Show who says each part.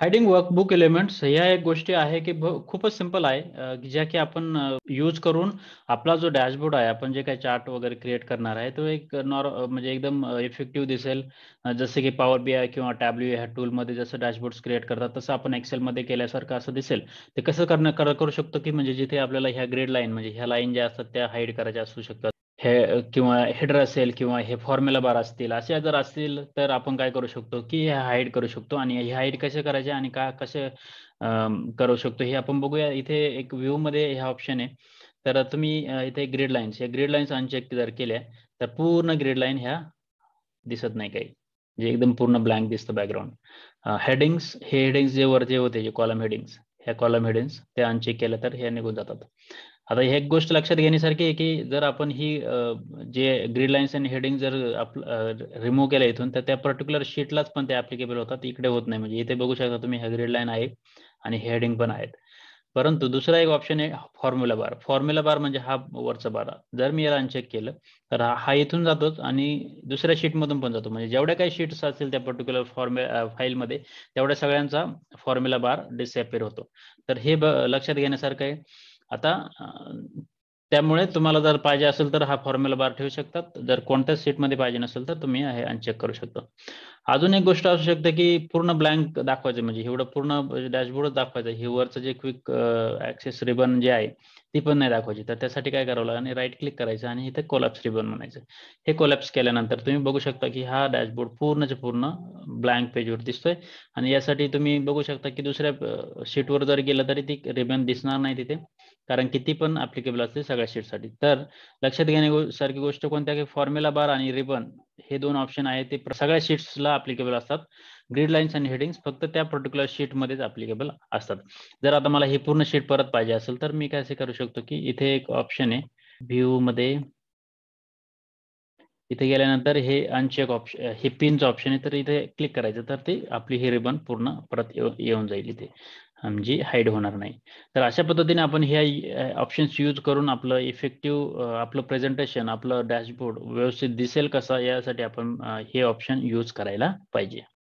Speaker 1: hiding workbook elements ह्या एक गोष्टी आहे की खूपच सिंपल आहे ज्या की आपण यूज करून आपला जो डॅशबोर्ड आहे आपण जे काही चार्ट वगैरे क्रिएट करणार आहे तो एक नॉर्म म्हणजे एकदम इफेक्टिव्ह दिसेल जसे की पॉवर बी आय किंवा टॅब्ल्यू ह्या टूलमध्ये जसं डॅशबोर्ड क्रिएट करतात तसं आपण एक्सेलमध्ये केल्यासारखं असं दिसेल ते कसं करणं करू शकतो की म्हणजे जिथे आपल्याला ह्या ग्रेड लाईन म्हणजे ह्या लाईन ज्या असतात त्या हाईड करायच्या असू शकतात हे किंवा हेडर असेल किंवा हे फॉर्म्युला बार असतील असे जर असतील तर आपण काय करू शकतो की हे हाईड करू शकतो आणि हे हाईड कसे करायचे आणि का कसे करू शकतो हे आपण बघूया इथे एक व्ह्यू मध्ये ह्या ऑप्शन आहे तर तुम्ही इथे ग्रीड लाईन्स या ग्रीड लाईन्स अनचेक जर केल्या तर पूर्ण ग्रीड लाईन ह्या दिसत नाही काही जे एकदम पूर्ण ब्लँक दिसतं बॅकग्राऊंड हेडिंग्स हे हेडिंग्स जे वर जे होते जे कॉलम हेडिंग्स ह्या कॉलम हेडिंग्स ते अनचेक केल्या तर हे निघून जातात आता एक गोष्ट लक्षात घेण्यासारखी आहे की जर आपण ही जे ग्रीड लाईन्स आणि हेडिंग जर रिमूव्ह केलं इथून तर त्या पर्टिक्युलर शीटलाच पण ते ऍप्लिकेबल होतात इकडे होत नाही म्हणजे इथे बघू शकता तुम्ही ह्या ग्रीड लाईन आहे आणि हेडिंग पण आहेत परंतु दुसरा एक ऑप्शन आहे फॉर्म्युला बार फॉर्म्युला बार म्हणजे हा वरचा बार जर मी याला अनचेक केलं तर हा इथून जातोच आणि दुसऱ्या शीटमधून पण जातो म्हणजे जेवढ्या काही शीट्स असतील त्या पर्टिक्युलर फॉर्म्युला फाईलमध्ये तेवढ्या सगळ्यांचा फॉर्म्युला बार डिसअपिअर होतो तर हे लक्षात घेण्यासारखं आहे आता त्यामुळे तुम्हाला जर पाहिजे असेल तर हा फॉर्म्युला बार ठेवू शकतात जर कोणत्याच सीटमध्ये पाहिजे नसेल तर तुम्ही हे चेक करू शकता अजून एक गोष्ट असू शकते की पूर्ण ब्लँक दाखवायचं म्हणजे एवढं पूर्ण डॅशबोर्डच दाखवायचं हिवरचं जे क्विक ऍक्सेस रिबन जे आहे ती पण नाही दाखवायची तर त्यासाठी काय करावं लागेल राईट क्लिक करायचं आणि इथे कोलॅप्स रिबन म्हणायचं हे कोलॅप्स केल्यानंतर तुम्ही बघू शकता की हा डॅशबोर्ड पूर्णच पूर्ण ब्लँक पेजवर दिसतोय आणि यासाठी तुम्ही बघू शकता की दुसऱ्या शीटवर जर गेलं तरी ती रिबन दिसणार नाही तिथे कारण किती पण अप्लिकेबल असते सगळ्या शीटसाठी तर लक्षात सारखी गोष्ट कोणत्या की फॉर्म्युला बार आणि रिबन हे दोन ऑप्शन आहेत ते सगळ्या ला अप्लिकेबल असतात ग्रीड लाईन्स आणि हेडिंग्स फक्त त्या पर्टिक्युलर शीटमध्येच अप्लिकेबल असतात जर आता मला ही पूर्ण शीट परत पाहिजे असेल तर मी काय असे करू शकतो की इथे एक ऑप्शन आहे व्ह्यू मध्ये इथे गेल्यानंतर हे अनचेक ऑप्शन हे पिनचं ऑप्शन आहे तर इथे क्लिक करायचं तर ते आपली हे रिबन पूर्ण परत येऊन जाईल इथे म्हणजे हाईड होणार नाही तर अशा पद्धतीने आपण ह्या ऑप्शन्स यूज करून आपलं इफेक्टिव्ह आपलं प्रेझेंटेशन आपलं डॅशबोर्ड व्यवस्थित दिसेल कसा यासाठी आपण हे ऑप्शन यूज करायला पाहिजे